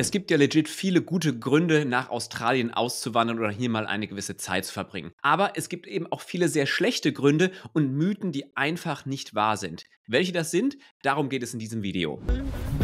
Es gibt ja legit viele gute Gründe, nach Australien auszuwandern oder hier mal eine gewisse Zeit zu verbringen. Aber es gibt eben auch viele sehr schlechte Gründe und Mythen, die einfach nicht wahr sind. Welche das sind, darum geht es in diesem Video. Mhm.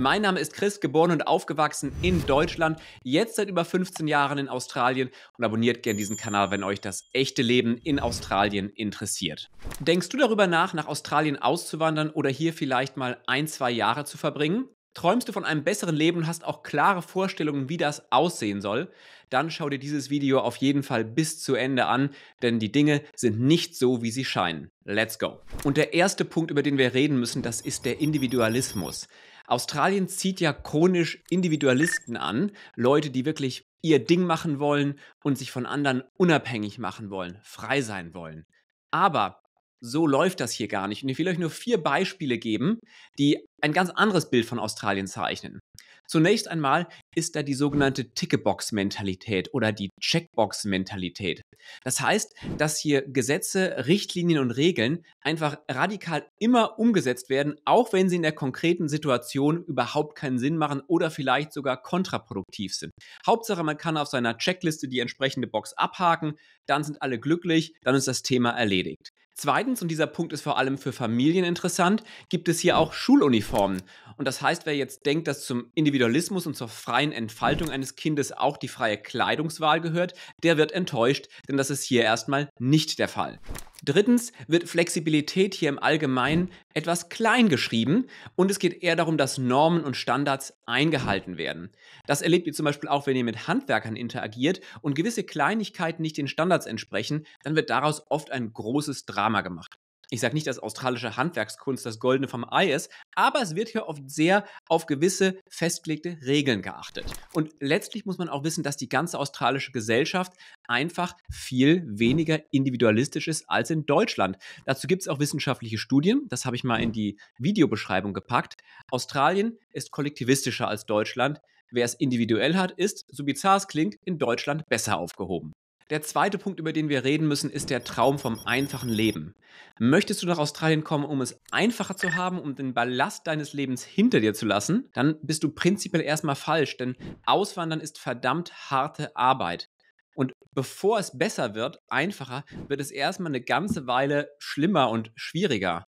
Mein Name ist Chris, geboren und aufgewachsen in Deutschland, jetzt seit über 15 Jahren in Australien und abonniert gerne diesen Kanal, wenn euch das echte Leben in Australien interessiert. Denkst du darüber nach, nach Australien auszuwandern oder hier vielleicht mal ein, zwei Jahre zu verbringen? Träumst du von einem besseren Leben und hast auch klare Vorstellungen, wie das aussehen soll, dann schau dir dieses Video auf jeden Fall bis zu Ende an, denn die Dinge sind nicht so, wie sie scheinen. Let's go. Und der erste Punkt, über den wir reden müssen, das ist der Individualismus. Australien zieht ja chronisch Individualisten an, Leute, die wirklich ihr Ding machen wollen und sich von anderen unabhängig machen wollen, frei sein wollen. Aber so läuft das hier gar nicht. Und ich will euch nur vier Beispiele geben, die ein ganz anderes Bild von Australien zeichnen. Zunächst einmal ist da die sogenannte tickebox mentalität oder die Checkbox-Mentalität. Das heißt, dass hier Gesetze, Richtlinien und Regeln einfach radikal immer umgesetzt werden, auch wenn sie in der konkreten Situation überhaupt keinen Sinn machen oder vielleicht sogar kontraproduktiv sind. Hauptsache, man kann auf seiner Checkliste die entsprechende Box abhaken, dann sind alle glücklich, dann ist das Thema erledigt. Zweitens, und dieser Punkt ist vor allem für Familien interessant, gibt es hier auch Schuluniformen. Und das heißt, wer jetzt denkt, dass zum Individualismus und zur freien Entfaltung eines Kindes auch die freie Kleidungswahl gehört, der wird enttäuscht, denn das ist hier erstmal nicht der Fall. Drittens wird Flexibilität hier im Allgemeinen etwas klein geschrieben und es geht eher darum, dass Normen und Standards eingehalten werden. Das erlebt ihr zum Beispiel auch, wenn ihr mit Handwerkern interagiert und gewisse Kleinigkeiten nicht den Standards entsprechen, dann wird daraus oft ein großes Drama gemacht ich sage nicht, dass australische Handwerkskunst das Goldene vom Ei ist, aber es wird hier oft sehr auf gewisse festgelegte Regeln geachtet. Und letztlich muss man auch wissen, dass die ganze australische Gesellschaft einfach viel weniger individualistisch ist als in Deutschland. Dazu gibt es auch wissenschaftliche Studien, das habe ich mal in die Videobeschreibung gepackt. Australien ist kollektivistischer als Deutschland. Wer es individuell hat, ist, so bizarr es klingt, in Deutschland besser aufgehoben. Der zweite Punkt, über den wir reden müssen, ist der Traum vom einfachen Leben. Möchtest du nach Australien kommen, um es einfacher zu haben, um den Ballast deines Lebens hinter dir zu lassen, dann bist du prinzipiell erstmal falsch, denn Auswandern ist verdammt harte Arbeit. Und bevor es besser wird, einfacher, wird es erstmal eine ganze Weile schlimmer und schwieriger.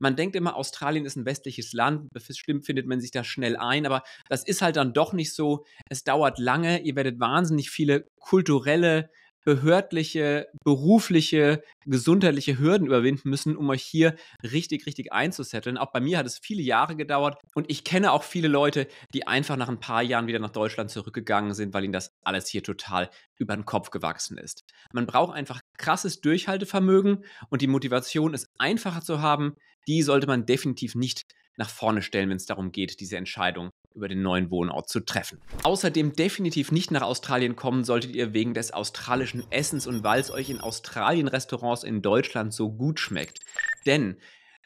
Man denkt immer, Australien ist ein westliches Land, bestimmt findet man sich da schnell ein, aber das ist halt dann doch nicht so. Es dauert lange, ihr werdet wahnsinnig viele kulturelle behördliche, berufliche, gesundheitliche Hürden überwinden müssen, um euch hier richtig, richtig einzusetteln. Auch bei mir hat es viele Jahre gedauert und ich kenne auch viele Leute, die einfach nach ein paar Jahren wieder nach Deutschland zurückgegangen sind, weil ihnen das alles hier total über den Kopf gewachsen ist. Man braucht einfach krasses Durchhaltevermögen und die Motivation, es einfacher zu haben, die sollte man definitiv nicht nach vorne stellen, wenn es darum geht, diese Entscheidung über den neuen Wohnort zu treffen. Außerdem definitiv nicht nach Australien kommen solltet ihr wegen des australischen Essens und weil es euch in Australien Restaurants in Deutschland so gut schmeckt. Denn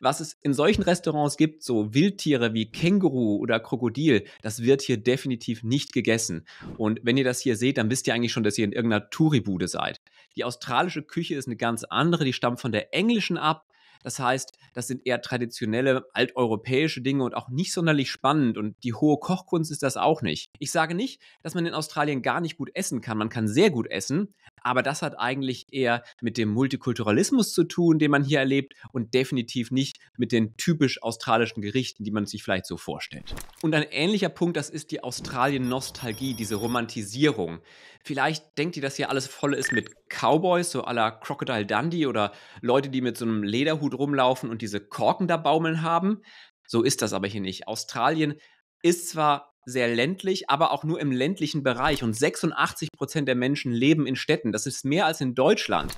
was es in solchen Restaurants gibt, so Wildtiere wie Känguru oder Krokodil, das wird hier definitiv nicht gegessen. Und wenn ihr das hier seht, dann wisst ihr eigentlich schon, dass ihr in irgendeiner Touribude seid. Die australische Küche ist eine ganz andere, die stammt von der englischen ab. Das heißt, das sind eher traditionelle, alteuropäische Dinge und auch nicht sonderlich spannend. Und die hohe Kochkunst ist das auch nicht. Ich sage nicht, dass man in Australien gar nicht gut essen kann. Man kann sehr gut essen, aber das hat eigentlich eher mit dem Multikulturalismus zu tun, den man hier erlebt und definitiv nicht mit den typisch australischen Gerichten, die man sich vielleicht so vorstellt. Und ein ähnlicher Punkt, das ist die Australien-Nostalgie, diese Romantisierung. Vielleicht denkt ihr, dass hier alles voll ist mit Cowboys, so à la Crocodile Dundee oder Leute, die mit so einem Lederhut rumlaufen und diese Korken da baumeln haben. So ist das aber hier nicht. Australien ist zwar sehr ländlich, aber auch nur im ländlichen Bereich. Und 86 Prozent der Menschen leben in Städten. Das ist mehr als in Deutschland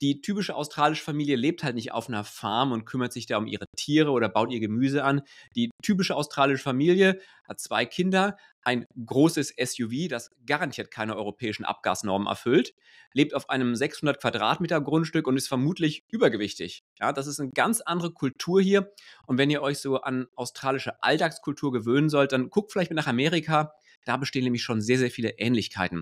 die typische australische Familie lebt halt nicht auf einer Farm und kümmert sich da um ihre Tiere oder baut ihr Gemüse an. Die typische australische Familie hat zwei Kinder, ein großes SUV, das garantiert keine europäischen Abgasnormen erfüllt, lebt auf einem 600 Quadratmeter Grundstück und ist vermutlich übergewichtig. Ja, das ist eine ganz andere Kultur hier. Und wenn ihr euch so an australische Alltagskultur gewöhnen sollt, dann guckt vielleicht mal nach Amerika. Da bestehen nämlich schon sehr, sehr viele Ähnlichkeiten.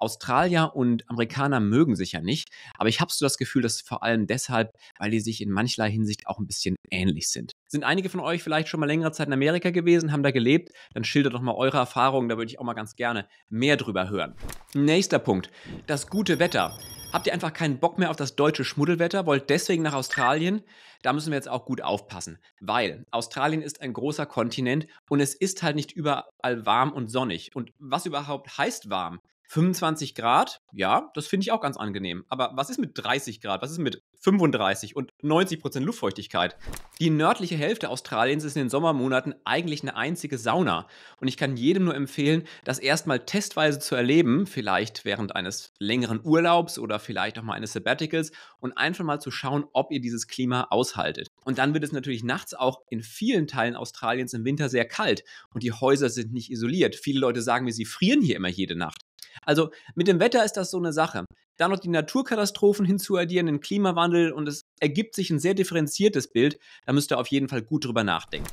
Australier und Amerikaner mögen sich ja nicht, aber ich habe so das Gefühl, dass vor allem deshalb, weil die sich in mancherlei Hinsicht auch ein bisschen ähnlich sind. Sind einige von euch vielleicht schon mal längere Zeit in Amerika gewesen, haben da gelebt? Dann schildert doch mal eure Erfahrungen, da würde ich auch mal ganz gerne mehr drüber hören. Nächster Punkt, das gute Wetter. Habt ihr einfach keinen Bock mehr auf das deutsche Schmuddelwetter, wollt deswegen nach Australien? Da müssen wir jetzt auch gut aufpassen, weil Australien ist ein großer Kontinent und es ist halt nicht überall warm und sonnig. Und was überhaupt heißt warm? 25 Grad, ja, das finde ich auch ganz angenehm. Aber was ist mit 30 Grad? Was ist mit 35 und 90 Prozent Luftfeuchtigkeit? Die nördliche Hälfte Australiens ist in den Sommermonaten eigentlich eine einzige Sauna. Und ich kann jedem nur empfehlen, das erstmal testweise zu erleben, vielleicht während eines längeren Urlaubs oder vielleicht auch mal eines Sabbaticals und einfach mal zu schauen, ob ihr dieses Klima aushaltet. Und dann wird es natürlich nachts auch in vielen Teilen Australiens im Winter sehr kalt und die Häuser sind nicht isoliert. Viele Leute sagen mir, sie frieren hier immer jede Nacht. Also mit dem Wetter ist das so eine Sache. Da noch die Naturkatastrophen hinzuaddieren, den Klimawandel und es ergibt sich ein sehr differenziertes Bild. Da müsst ihr auf jeden Fall gut drüber nachdenken.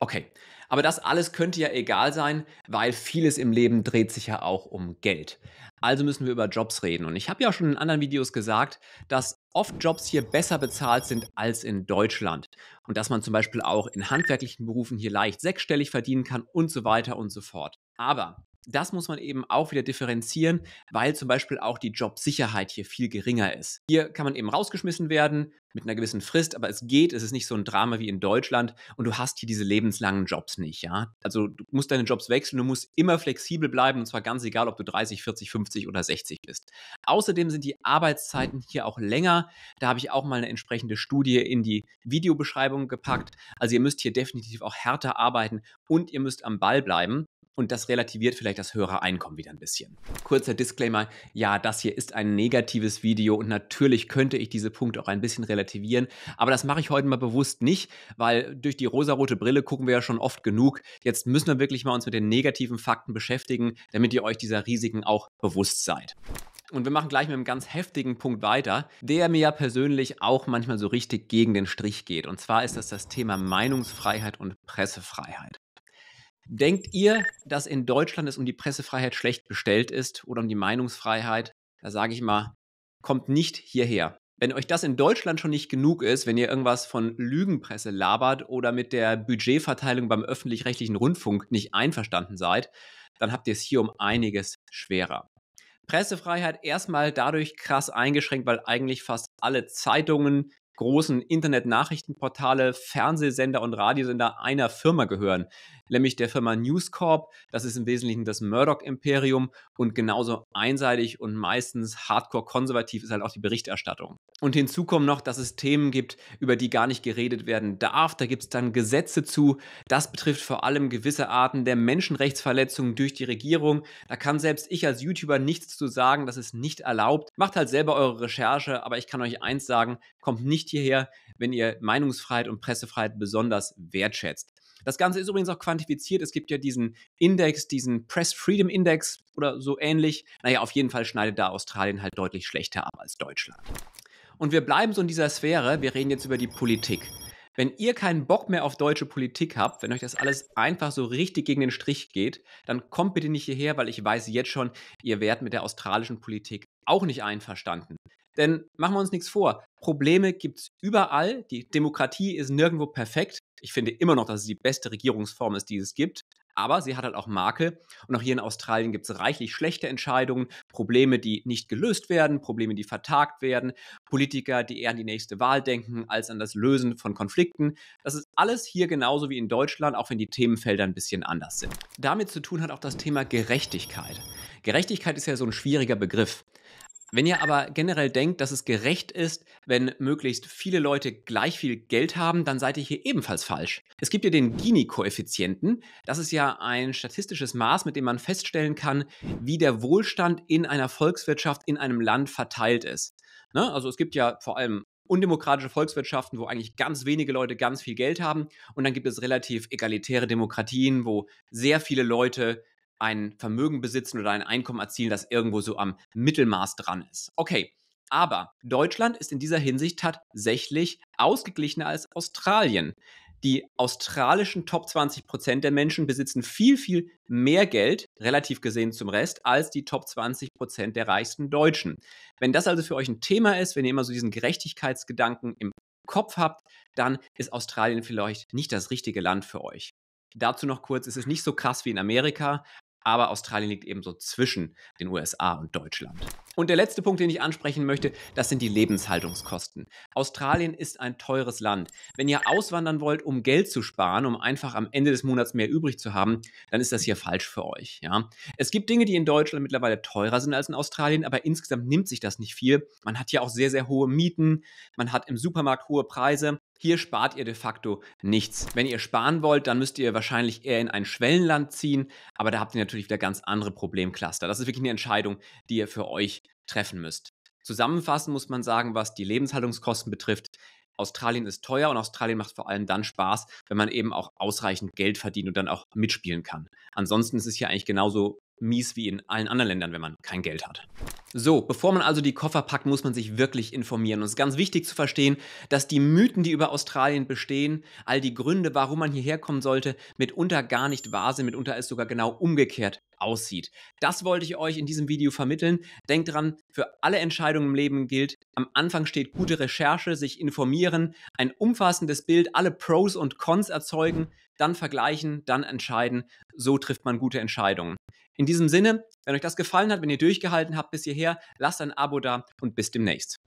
Okay, aber das alles könnte ja egal sein, weil vieles im Leben dreht sich ja auch um Geld. Also müssen wir über Jobs reden. Und ich habe ja schon in anderen Videos gesagt, dass oft Jobs hier besser bezahlt sind als in Deutschland. Und dass man zum Beispiel auch in handwerklichen Berufen hier leicht sechsstellig verdienen kann und so weiter und so fort. Aber das muss man eben auch wieder differenzieren, weil zum Beispiel auch die Jobsicherheit hier viel geringer ist. Hier kann man eben rausgeschmissen werden mit einer gewissen Frist, aber es geht, es ist nicht so ein Drama wie in Deutschland und du hast hier diese lebenslangen Jobs nicht, ja. Also du musst deine Jobs wechseln, du musst immer flexibel bleiben und zwar ganz egal, ob du 30, 40, 50 oder 60 bist. Außerdem sind die Arbeitszeiten hier auch länger. Da habe ich auch mal eine entsprechende Studie in die Videobeschreibung gepackt. Also ihr müsst hier definitiv auch härter arbeiten und ihr müsst am Ball bleiben. Und das relativiert vielleicht das höhere Einkommen wieder ein bisschen. Kurzer Disclaimer, ja, das hier ist ein negatives Video und natürlich könnte ich diese Punkte auch ein bisschen relativieren, aber das mache ich heute mal bewusst nicht, weil durch die rosarote Brille gucken wir ja schon oft genug. Jetzt müssen wir wirklich mal uns mit den negativen Fakten beschäftigen, damit ihr euch dieser Risiken auch bewusst seid. Und wir machen gleich mit einem ganz heftigen Punkt weiter, der mir ja persönlich auch manchmal so richtig gegen den Strich geht. Und zwar ist das das Thema Meinungsfreiheit und Pressefreiheit. Denkt ihr, dass in Deutschland es um die Pressefreiheit schlecht bestellt ist oder um die Meinungsfreiheit? Da sage ich mal, kommt nicht hierher. Wenn euch das in Deutschland schon nicht genug ist, wenn ihr irgendwas von Lügenpresse labert oder mit der Budgetverteilung beim öffentlich-rechtlichen Rundfunk nicht einverstanden seid, dann habt ihr es hier um einiges schwerer. Pressefreiheit erstmal dadurch krass eingeschränkt, weil eigentlich fast alle Zeitungen, großen Internet-Nachrichtenportale, Fernsehsender und Radiosender einer Firma gehören, nämlich der Firma News Corp. Das ist im Wesentlichen das Murdoch-Imperium und genauso einseitig und meistens hardcore-konservativ ist halt auch die Berichterstattung. Und hinzu kommen noch, dass es Themen gibt, über die gar nicht geredet werden darf. Da gibt es dann Gesetze zu. Das betrifft vor allem gewisse Arten der Menschenrechtsverletzungen durch die Regierung. Da kann selbst ich als YouTuber nichts zu sagen. Das ist nicht erlaubt. Macht halt selber eure Recherche, aber ich kann euch eins sagen, kommt nicht nicht hierher, wenn ihr Meinungsfreiheit und Pressefreiheit besonders wertschätzt. Das Ganze ist übrigens auch quantifiziert. Es gibt ja diesen Index, diesen Press Freedom Index oder so ähnlich. Naja, auf jeden Fall schneidet da Australien halt deutlich schlechter ab als Deutschland. Und wir bleiben so in dieser Sphäre. Wir reden jetzt über die Politik. Wenn ihr keinen Bock mehr auf deutsche Politik habt, wenn euch das alles einfach so richtig gegen den Strich geht, dann kommt bitte nicht hierher, weil ich weiß jetzt schon, ihr werdet mit der australischen Politik auch nicht einverstanden. Denn machen wir uns nichts vor, Probleme gibt es überall, die Demokratie ist nirgendwo perfekt. Ich finde immer noch, dass es die beste Regierungsform ist, die es gibt. Aber sie hat halt auch Marke. Und auch hier in Australien gibt es reichlich schlechte Entscheidungen, Probleme, die nicht gelöst werden, Probleme, die vertagt werden, Politiker, die eher an die nächste Wahl denken als an das Lösen von Konflikten. Das ist alles hier genauso wie in Deutschland, auch wenn die Themenfelder ein bisschen anders sind. Damit zu tun hat auch das Thema Gerechtigkeit. Gerechtigkeit ist ja so ein schwieriger Begriff. Wenn ihr aber generell denkt, dass es gerecht ist, wenn möglichst viele Leute gleich viel Geld haben, dann seid ihr hier ebenfalls falsch. Es gibt ja den Gini-Koeffizienten. Das ist ja ein statistisches Maß, mit dem man feststellen kann, wie der Wohlstand in einer Volkswirtschaft in einem Land verteilt ist. Ne? Also es gibt ja vor allem undemokratische Volkswirtschaften, wo eigentlich ganz wenige Leute ganz viel Geld haben. Und dann gibt es relativ egalitäre Demokratien, wo sehr viele Leute ein Vermögen besitzen oder ein Einkommen erzielen, das irgendwo so am Mittelmaß dran ist. Okay, aber Deutschland ist in dieser Hinsicht tatsächlich ausgeglichener als Australien. Die australischen Top 20 Prozent der Menschen besitzen viel, viel mehr Geld, relativ gesehen zum Rest, als die Top 20 Prozent der reichsten Deutschen. Wenn das also für euch ein Thema ist, wenn ihr immer so diesen Gerechtigkeitsgedanken im Kopf habt, dann ist Australien vielleicht nicht das richtige Land für euch. Dazu noch kurz, es ist nicht so krass wie in Amerika, aber Australien liegt eben so zwischen den USA und Deutschland. Und der letzte Punkt, den ich ansprechen möchte, das sind die Lebenshaltungskosten. Australien ist ein teures Land. Wenn ihr auswandern wollt, um Geld zu sparen, um einfach am Ende des Monats mehr übrig zu haben, dann ist das hier falsch für euch. Ja? Es gibt Dinge, die in Deutschland mittlerweile teurer sind als in Australien, aber insgesamt nimmt sich das nicht viel. Man hat hier auch sehr, sehr hohe Mieten, man hat im Supermarkt hohe Preise hier spart ihr de facto nichts. Wenn ihr sparen wollt, dann müsst ihr wahrscheinlich eher in ein Schwellenland ziehen, aber da habt ihr natürlich wieder ganz andere Problemcluster. Das ist wirklich eine Entscheidung, die ihr für euch treffen müsst. Zusammenfassend muss man sagen, was die Lebenshaltungskosten betrifft, Australien ist teuer und Australien macht vor allem dann Spaß, wenn man eben auch ausreichend Geld verdient und dann auch mitspielen kann. Ansonsten ist es hier eigentlich genauso mies wie in allen anderen Ländern, wenn man kein Geld hat. So, bevor man also die Koffer packt, muss man sich wirklich informieren. Und es ist ganz wichtig zu verstehen, dass die Mythen, die über Australien bestehen, all die Gründe, warum man hierher kommen sollte, mitunter gar nicht wahr sind, mitunter es sogar genau umgekehrt aussieht. Das wollte ich euch in diesem Video vermitteln. Denkt dran, für alle Entscheidungen im Leben gilt, am Anfang steht gute Recherche, sich informieren, ein umfassendes Bild, alle Pros und Cons erzeugen, dann vergleichen, dann entscheiden. So trifft man gute Entscheidungen. In diesem Sinne, wenn euch das gefallen hat, wenn ihr durchgehalten habt bis hierher, lasst ein Abo da und bis demnächst.